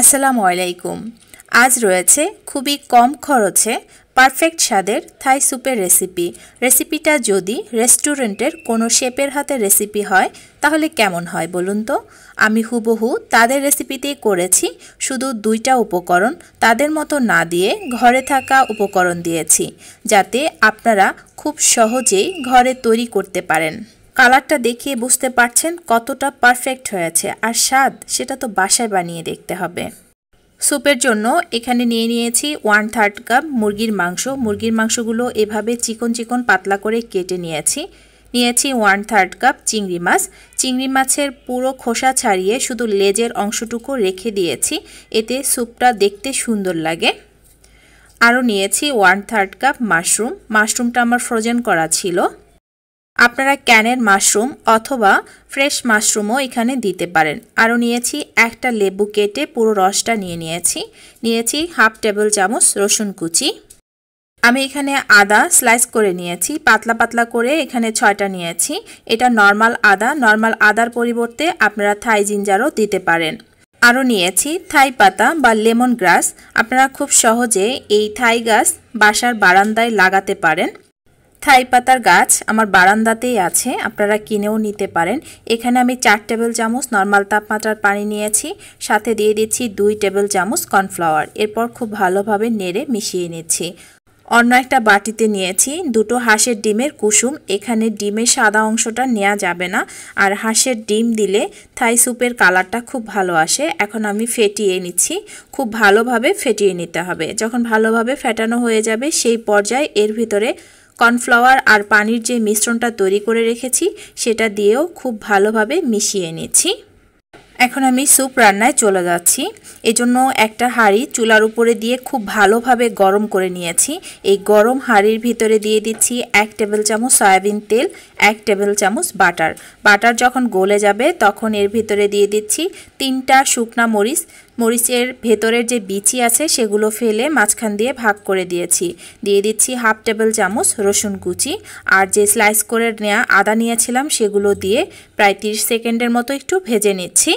আসসালামু আলাইকুম আজ রয়েছে খুবই কম খরচে পারফেক্ট স্বাদের থাই স্যুপের রেসিপি রেসিপিটা যদি রেস্টুরেন্টের কোনো শেপের হাতে রেসিপি হয় তাহলে কেমন হয় বলুন তো আমি হুবহু তাদের রেসিপিতেই করেছি শুধু দুইটা উপকরণ তাদের মতো না দিয়ে ঘরে থাকা উপকরণ দিয়েছি যাতে আপনারা খুব সহজেই ঘরে তৈরি করতে পারেন কালারটা দেখিয়ে বুঝতে পারছেন কতটা পারফেক্ট হয়েছে আর স্বাদ সেটা তো বাসায় বানিয়ে দেখতে হবে স্যুপের জন্য এখানে নিয়ে নিয়েছি ওয়ান থার্ড কাপ মুরগির মাংস মুরগির মাংসগুলো এভাবে চিকন চিকন পাতলা করে কেটে নিয়েছি নিয়েছি ওয়ান থার্ড কাপ চিংড়ি মাছ চিংড়ি মাছের পুরো খোসা ছাড়িয়ে শুধু লেজের অংশটুকু রেখে দিয়েছি এতে স্যুপটা দেখতে সুন্দর লাগে আরও নিয়েছি ওয়ান থার্ড কাপ মাশরুম মাশরুমটা আমার ফ্রোজেন করা ছিল আপনারা ক্যানের মাশরুম অথবা ফ্রেশ মাশরুমও এখানে দিতে পারেন আরও নিয়েছি একটা লেবু কেটে পুরো রসটা নিয়ে নিয়েছি নিয়েছি হাফ টেবিল চামচ রসুন কুচি আমি এখানে আদা স্লাইস করে নিয়েছি পাতলা পাতলা করে এখানে ছয়টা নিয়েছি এটা নর্মাল আদা নর্মাল আদার পরিবর্তে আপনারা থাই জিঞ্জারও দিতে পারেন আরও নিয়েছি থাই পাতা বা লেমন গ্রাস আপনারা খুব সহজে এই থাই গাছ বাসার বারান্দায় লাগাতে পারেন থাই পাতার গাছ আমার বারান্দাতেই আছে আপনারা কিনেও নিতে পারেন এখানে আমি চার টেবিল চামচ নর্মাল তাপমাত্রার পানি নিয়েছি সাথে দিয়ে দিচ্ছি দুই টেবিল চামচ কর্নফ্লাওয়ার এরপর খুব ভালোভাবে নেড়ে মিশিয়ে নিচ্ছি অন্য একটা বাটিতে নিয়েছি দুটো হাঁসের ডিমের কুসুম এখানে ডিমের সাদা অংশটা নেওয়া যাবে না আর হাঁসের ডিম দিলে থাই স্যুপের কালারটা খুব ভালো আসে এখন আমি ফেটিয়ে নিচ্ছি খুব ভালোভাবে ফেটিয়ে নিতে হবে যখন ভালোভাবে ফেটানো হয়ে যাবে সেই পর্যায়ে এর ভিতরে কর্নফ্লাওয়ার আর পানির যে মিশ্রণটা তৈরি করে রেখেছি সেটা দিয়েও খুব ভালোভাবে মিশিয়ে নিচ্ছি এখন আমি স্যুপ রান্নায় চলে যাচ্ছি এজন্য একটা হাঁড়ি চুলার উপরে দিয়ে খুব ভালোভাবে গরম করে নিয়েছি এই গরম হাঁড়ির ভিতরে দিয়ে দিচ্ছি এক টেবিল চামচ সয়াবিন তেল এক টেবিল চামচ বাটার বাটার যখন গলে যাবে তখন এর ভিতরে দিয়ে দিচ্ছি তিনটা শুকনা মরিচ মরিচের ভেতরের যে বিচি আছে সেগুলো ফেলে মাঝখান দিয়ে ভাগ করে দিয়েছি দিয়ে দিচ্ছি হাফ টেবিল চামচ রসুন কুচি আর যে স্লাইস করে নেওয়া আদা নিয়েছিলাম সেগুলো দিয়ে প্রায় তিরিশ সেকেন্ডের মতো একটু ভেজে নিচ্ছি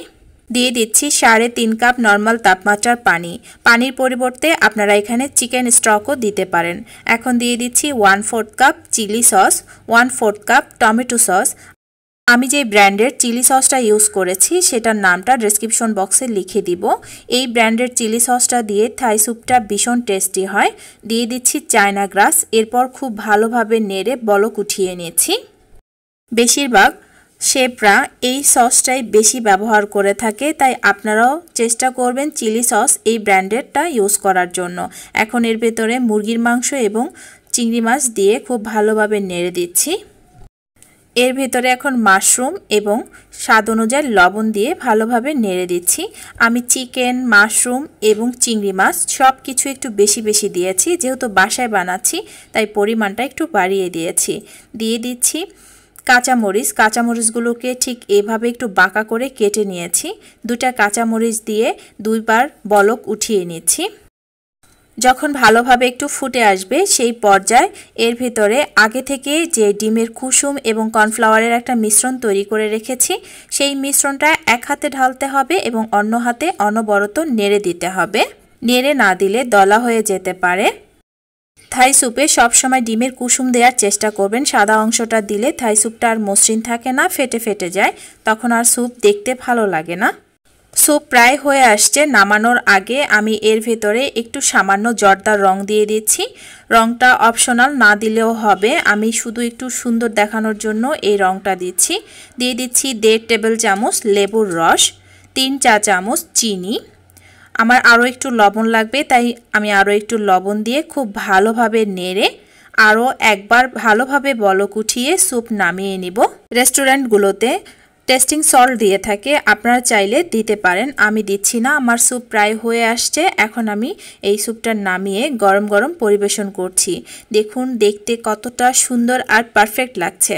দিয়ে দিচ্ছি সাড়ে তিন কাপ নর্মাল তাপমাত্রার পানি পানির পরিবর্তে আপনারা এখানে চিকেন স্টকও দিতে পারেন এখন দিয়ে দিচ্ছি one fourth cup chilli sauce one fourth cup tomato sauce আমি যে ব্র্যান্ডের চিলি সসটা ইউজ করেছি সেটার নামটা ডেসক্রিপশন বক্সে লিখে দিব এই ব্র্যান্ডের চিলি সসটা দিয়ে থাই স্যুপটা ভীষণ টেস্টি হয় দিয়ে দিচ্ছি চায়না গ্রাস এরপর খুব ভালোভাবে নেড়ে বলক উঠিয়ে নিয়েছি বেশিরভাগ শেফরা এই সসটাই বেশি ব্যবহার করে থাকে তাই আপনারাও চেষ্টা করবেন চিলি সস এই ব্র্যান্ডেরটা ইউজ করার জন্য এখন এর ভেতরে মুরগির মাংস এবং চিংড়ি মাছ দিয়ে খুব ভালোভাবে নেড়ে দিচ্ছি এর ভেতরে এখন মাশরুম এবং স্বাদ অনুযায়ী লবণ দিয়ে ভালোভাবে নেড়ে দিচ্ছি আমি চিকেন মাশরুম এবং চিংড়ি মাছ সব কিছু একটু বেশি বেশি দিয়েছি যেহেতু বাসায় বানাচ্ছি তাই পরিমাণটা একটু বাড়িয়ে দিয়েছি দিয়ে দিচ্ছি কাঁচামরিচ কাঁচামরিচগুলোকে ঠিক এভাবে একটু বাঁকা করে কেটে নিয়েছি দুটা কাঁচামরিচ দিয়ে দুইবার বলক উঠিয়ে নিচ্ছি যখন ভালোভাবে একটু ফুটে আসবে সেই পর্যায়ে এর ভিতরে আগে থেকে যে ডিমের কুসুম এবং কর্নফ্লাওয়ারের একটা মিশ্রণ তৈরি করে রেখেছি সেই মিশ্রণটা এক হাতে ঢালতে হবে এবং অন্য হাতে অনবরত নেড়ে দিতে হবে নেড়ে না দিলে দলা হয়ে যেতে পারে থাই স্যুপে সবসময় ডিমের কুসুম দেওয়ার চেষ্টা করবেন সাদা অংশটা দিলে থাই স্যুপটা আর মসৃণ থাকে না ফেটে ফেটে যায় তখন আর স্যুপ দেখতে ভালো লাগে না সো প্রায় হয়ে আসছে নামানোর আগে আমি এর ভেতরে একটু সামান্য জর্দার রং দিয়ে দিচ্ছি রংটা অপশনাল না দিলেও হবে আমি শুধু একটু সুন্দর দেখানোর জন্য এই রংটা দিচ্ছি দিয়ে দিচ্ছি দেড় টেবিল চামচ লেবুর রস তিন চা চামচ চিনি আমার আরও একটু লবণ লাগবে তাই আমি আরও একটু লবণ দিয়ে খুব ভালোভাবে নেড়ে আরও একবার ভালোভাবে বলক উঠিয়ে স্যুপ নামিয়ে নিব রেস্টুরেন্টগুলোতে টেস্টিং সল্ট দিয়ে থাকে আপনারা চাইলে দিতে পারেন আমি দিচ্ছি না আমার স্যুপ প্রায় হয়ে আসছে এখন আমি এই স্যুপটা নামিয়ে গরম গরম পরিবেশন করছি দেখুন দেখতে কতটা সুন্দর আর পারফেক্ট লাগছে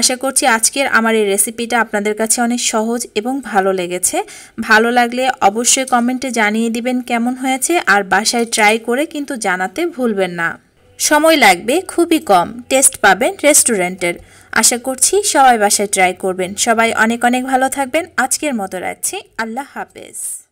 আশা করছি আজকের আমার এই রেসিপিটা আপনাদের কাছে অনেক সহজ এবং ভালো লেগেছে ভালো লাগলে অবশ্যই কমেন্টে জানিয়ে দিবেন কেমন হয়েছে আর বাসায় ট্রাই করে কিন্তু জানাতে ভুলবেন না সময় লাগবে খুবই কম টেস্ট পাবেন রেস্টুরেন্টের আশা করছি সবাই বাসায় ট্রাই করবেন সবাই অনেক অনেক ভালো থাকবেন আজকের মতো রাখছি আল্লাহ হাফেজ